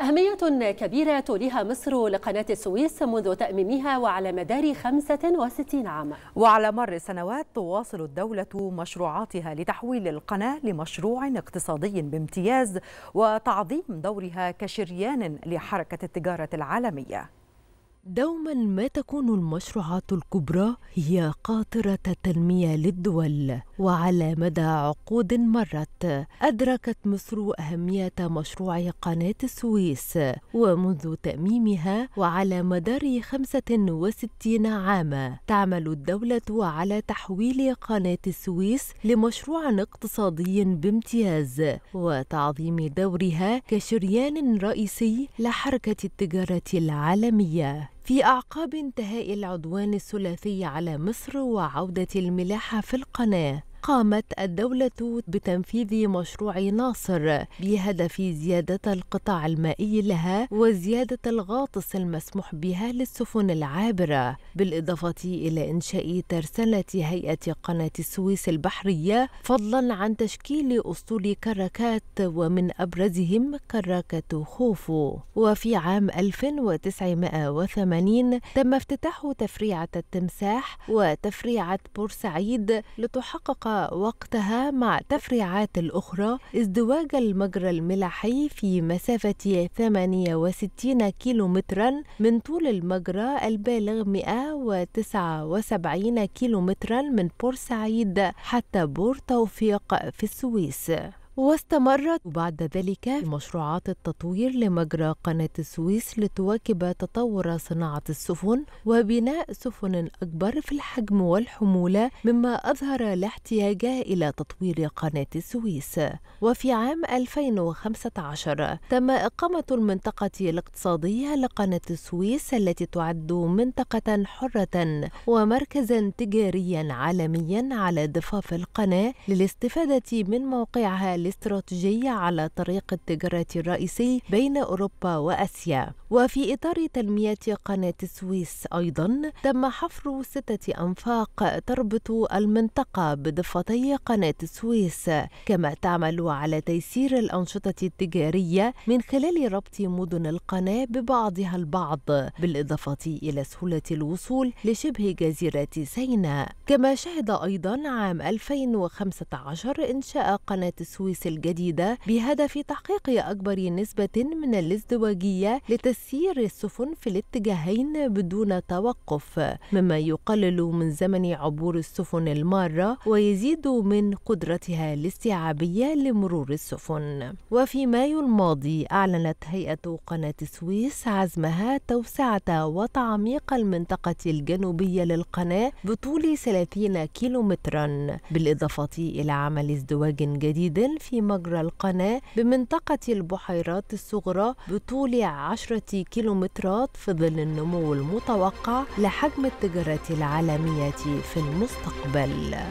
أهمية كبيرة تليها مصر لقناة السويس منذ تأميمها وعلى مدار 65 عاما وعلى مر السنوات تواصل الدولة مشروعاتها لتحويل القناة لمشروع اقتصادي بامتياز وتعظيم دورها كشريان لحركة التجارة العالمية دوما ما تكون المشروعات الكبرى هي قاطرة التنمية للدول وعلى مدى عقود مرت أدركت مصر أهمية مشروع قناة السويس ومنذ تأميمها وعلى مدار 65 عاما تعمل الدولة على تحويل قناة السويس لمشروع اقتصادي بامتياز وتعظيم دورها كشريان رئيسي لحركة التجارة العالمية في أعقاب انتهاء العدوان الثلاثي على مصر وعودة الملاحة في القناة قامت الدولة بتنفيذ مشروع ناصر بهدف زيادة القطاع المائي لها وزيادة الغاطس المسموح بها للسفن العابرة بالإضافة إلى إنشاء ترسلة هيئة قناة السويس البحرية فضلا عن تشكيل أسطول كراكات ومن أبرزهم كراكة خوفو وفي عام 1980 تم افتتاح تفريعة التمساح وتفريعة بورسعيد لتحقق وقتها مع تفريعات الأخرى ازدواج المجرى الملحي في مسافة 68 كيلومترا من طول المجرى البالغ 179 كيلومترا من بورسعيد حتى بور توفيق في السويس واستمرت بعد ذلك مشروعات التطوير لمجرى قناة السويس لتواكب تطور صناعة السفن وبناء سفن أكبر في الحجم والحمولة مما أظهر الاحتياج إلى تطوير قناة السويس وفي عام 2015 تم إقامة المنطقة الاقتصادية لقناة السويس التي تعد منطقة حرة ومركزا تجاريا عالميا على ضفاف القناة للاستفادة من موقعها الاستراتيجي على طريق التجارة الرئيسي بين أوروبا وأسيا وفي إطار تنمية قناة السويس أيضا تم حفر ستة أنفاق تربط المنطقة بضفتي قناة السويس كما تعمل على تيسير الأنشطة التجارية من خلال ربط مدن القناة ببعضها البعض بالإضافة إلى سهولة الوصول لشبه جزيرة سيناء كما شهد أيضا عام 2015 إنشاء قناة السويس التأسيس الجديدة بهدف تحقيق أكبر نسبة من الازدواجية لتسيير السفن في الاتجاهين بدون توقف مما يقلل من زمن عبور السفن المارة ويزيد من قدرتها الاستيعابية لمرور السفن وفي مايو الماضي أعلنت هيئة قناة السويس عزمها توسعة وتعميق المنطقة الجنوبية للقناة بطول 30 كيلومترا بالإضافة إلى عمل ازدواج جديد في مجرى القناة بمنطقة البحيرات الصغرى بطول 10 كيلومترات في ظل النمو المتوقع لحجم التجارة العالمية في المستقبل